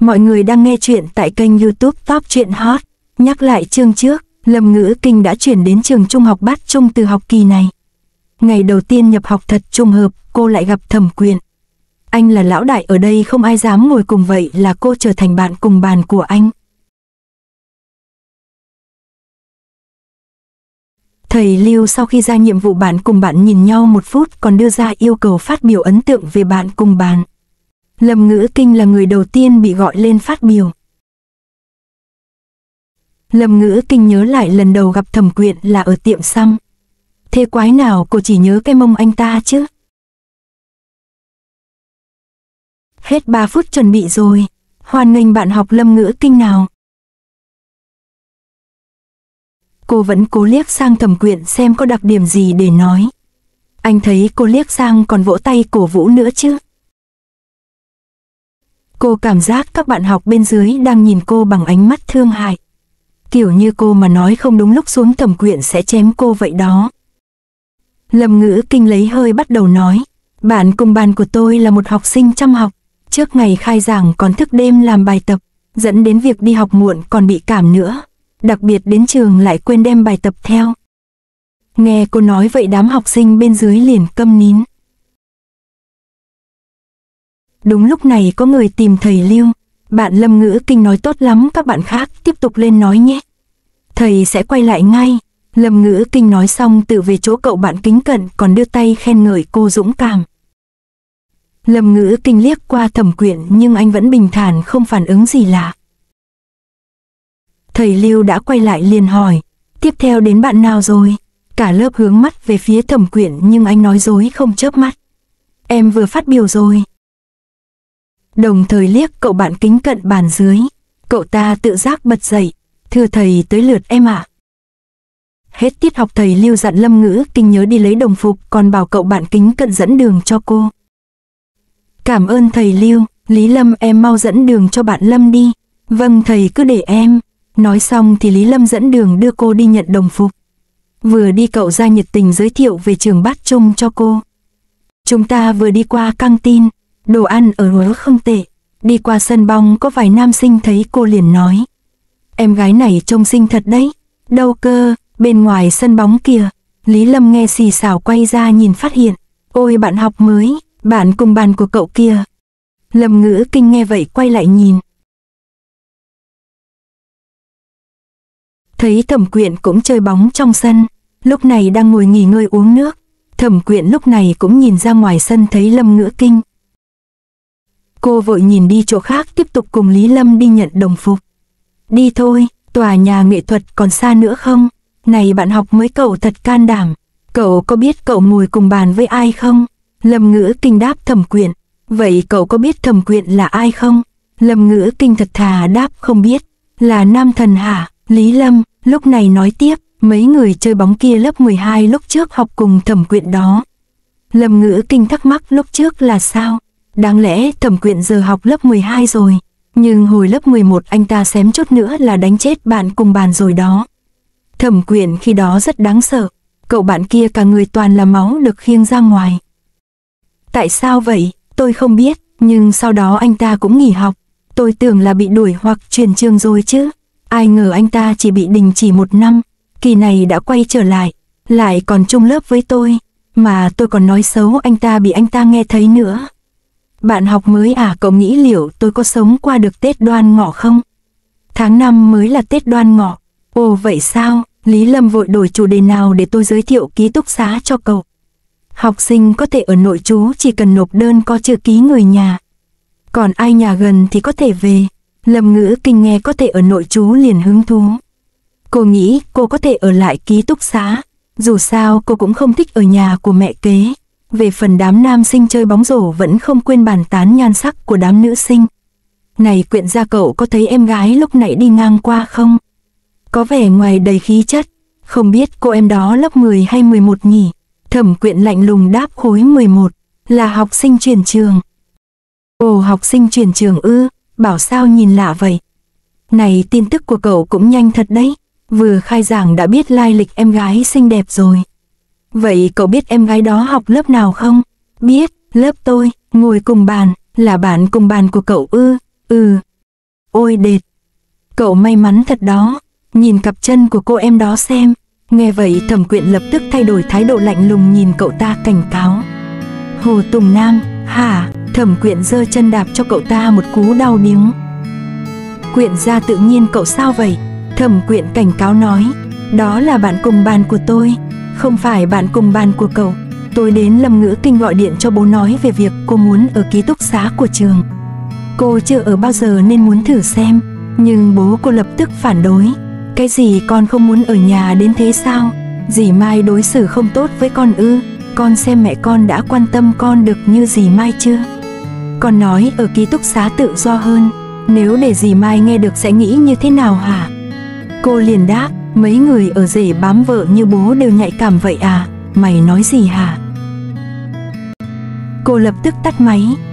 Mọi người đang nghe chuyện tại kênh youtube Top Chuyện Hot. Nhắc lại chương trước, Lâm Ngữ Kinh đã chuyển đến trường trung học bát trung từ học kỳ này. Ngày đầu tiên nhập học thật trùng hợp, cô lại gặp thẩm quyền. Anh là lão đại ở đây không ai dám ngồi cùng vậy là cô trở thành bạn cùng bàn của anh. Thầy Lưu sau khi ra nhiệm vụ bạn cùng bạn nhìn nhau một phút còn đưa ra yêu cầu phát biểu ấn tượng về bạn cùng bàn. Lâm Ngữ Kinh là người đầu tiên bị gọi lên phát biểu. Lâm Ngữ Kinh nhớ lại lần đầu gặp thẩm quyện là ở tiệm xăm. Thế quái nào cô chỉ nhớ cái mông anh ta chứ? Hết 3 phút chuẩn bị rồi, hoan nghênh bạn học Lâm Ngữ Kinh nào. Cô vẫn cố liếc sang thẩm quyện xem có đặc điểm gì để nói. Anh thấy cô liếc sang còn vỗ tay cổ vũ nữa chứ. Cô cảm giác các bạn học bên dưới đang nhìn cô bằng ánh mắt thương hại. Kiểu như cô mà nói không đúng lúc xuống tầm quyện sẽ chém cô vậy đó. Lâm ngữ kinh lấy hơi bắt đầu nói. Bạn cùng bàn của tôi là một học sinh chăm học. Trước ngày khai giảng còn thức đêm làm bài tập, dẫn đến việc đi học muộn còn bị cảm nữa. Đặc biệt đến trường lại quên đem bài tập theo. Nghe cô nói vậy đám học sinh bên dưới liền câm nín. Đúng lúc này có người tìm thầy Lưu. Bạn Lâm Ngữ Kinh nói tốt lắm các bạn khác tiếp tục lên nói nhé. Thầy sẽ quay lại ngay. Lâm Ngữ Kinh nói xong tự về chỗ cậu bạn kính cận còn đưa tay khen ngợi cô dũng cảm. Lâm Ngữ Kinh liếc qua thẩm quyện nhưng anh vẫn bình thản không phản ứng gì lạ. Thầy Lưu đã quay lại liền hỏi. Tiếp theo đến bạn nào rồi? Cả lớp hướng mắt về phía thẩm quyện nhưng anh nói dối không chớp mắt. Em vừa phát biểu rồi, đồng thời liếc cậu bạn kính cận bàn dưới. Cậu ta tự giác bật dậy, thưa thầy tới lượt em ạ. À. Hết tiết học thầy lưu dặn lâm ngữ kinh nhớ đi lấy đồng phục còn bảo cậu bạn kính cận dẫn đường cho cô. Cảm ơn thầy lưu, Lý Lâm em mau dẫn đường cho bạn Lâm đi. Vâng thầy cứ để em. Nói xong thì Lý Lâm dẫn đường đưa cô đi nhận đồng phục. Vừa đi cậu ra nhiệt tình giới thiệu về trường bát trung cho cô. Chúng ta vừa đi qua căng tin, đồ ăn ở hứa không tệ. Đi qua sân bong có vài nam sinh thấy cô liền nói. Em gái này trông xinh thật đấy. Đâu cơ, bên ngoài sân bóng kìa. Lý Lâm nghe xì xào quay ra nhìn phát hiện. Ôi bạn học mới, bạn cùng bàn của cậu kia. Lâm ngữ kinh nghe vậy quay lại nhìn. Thấy thẩm quyện cũng chơi bóng trong sân. Lúc này đang ngồi nghỉ ngơi uống nước. Thẩm quyện lúc này cũng nhìn ra ngoài sân thấy lâm ngữ kinh. Cô vội nhìn đi chỗ khác tiếp tục cùng Lý Lâm đi nhận đồng phục. Đi thôi, tòa nhà nghệ thuật còn xa nữa không? Này bạn học mới cậu thật can đảm. Cậu có biết cậu ngồi cùng bàn với ai không? Lâm ngữ kinh đáp thẩm quyện. Vậy cậu có biết thẩm quyện là ai không? Lâm ngữ kinh thật thà đáp không biết. Là nam thần hả? Lý Lâm, lúc này nói tiếp, mấy người chơi bóng kia lớp 12 lúc trước học cùng thẩm quyện đó. Lâm ngữ kinh thắc mắc lúc trước là sao? Đáng lẽ thẩm quyện giờ học lớp 12 rồi, nhưng hồi lớp 11 anh ta xém chút nữa là đánh chết bạn cùng bàn rồi đó. Thẩm quyện khi đó rất đáng sợ, cậu bạn kia cả người toàn là máu được khiêng ra ngoài. Tại sao vậy, tôi không biết, nhưng sau đó anh ta cũng nghỉ học. Tôi tưởng là bị đuổi hoặc chuyển trường rồi chứ. Ai ngờ anh ta chỉ bị đình chỉ một năm, kỳ này đã quay trở lại, lại còn chung lớp với tôi, mà tôi còn nói xấu anh ta bị anh ta nghe thấy nữa. Bạn học mới à cậu nghĩ liệu tôi có sống qua được Tết đoan ngọ không? Tháng 5 mới là Tết đoan ngọ. Ồ vậy sao? Lý Lâm vội đổi chủ đề nào để tôi giới thiệu ký túc xá cho cậu. Học sinh có thể ở nội chú chỉ cần nộp đơn có chữ ký người nhà. Còn ai nhà gần thì có thể về. Lâm ngữ kinh nghe có thể ở nội chú liền hứng thú. Cô nghĩ cô có thể ở lại ký túc xá. Dù sao cô cũng không thích ở nhà của mẹ kế về phần đám nam sinh chơi bóng rổ vẫn không quên bàn tán nhan sắc của đám nữ sinh. Này quyện ra cậu có thấy em gái lúc nãy đi ngang qua không? Có vẻ ngoài đầy khí chất, không biết cô em đó lớp 10 hay 11 nhỉ? Thẩm quyện lạnh lùng đáp khối 11, là học sinh chuyển trường. Ồ học sinh chuyển trường ư, bảo sao nhìn lạ vậy. Này tin tức của cậu cũng nhanh thật đấy, vừa khai giảng đã biết lai lịch em gái xinh đẹp rồi. Vậy cậu biết em gái đó học lớp nào không? Biết, lớp tôi, ngồi cùng bàn, là bạn cùng bàn của cậu ư, ừ. Ôi đệt, cậu may mắn thật đó, nhìn cặp chân của cô em đó xem. Nghe vậy thẩm quyện lập tức thay đổi thái độ lạnh lùng nhìn cậu ta cảnh cáo. Hồ Tùng Nam, hả, thẩm quyện giơ chân đạp cho cậu ta một cú đau điếng. Quyện ra tự nhiên cậu sao vậy? Thẩm quyện cảnh cáo nói, đó là bạn cùng bàn của tôi, không phải bạn cùng bàn của cậu. Tôi đến Lâm Ngữ Kinh gọi điện cho bố nói về việc cô muốn ở ký túc xá của trường. Cô chưa ở bao giờ nên muốn thử xem. Nhưng bố cô lập tức phản đối. Cái gì con không muốn ở nhà đến thế sao? Dì Mai đối xử không tốt với con ư? Con xem mẹ con đã quan tâm con được như dì Mai chưa? Con nói ở ký túc xá tự do hơn. Nếu để dì Mai nghe được sẽ nghĩ như thế nào hả? Cô liền đáp, Mấy người ở rể bám vợ như bố đều nhạy cảm vậy à, mày nói gì hả? Cô lập tức tắt máy,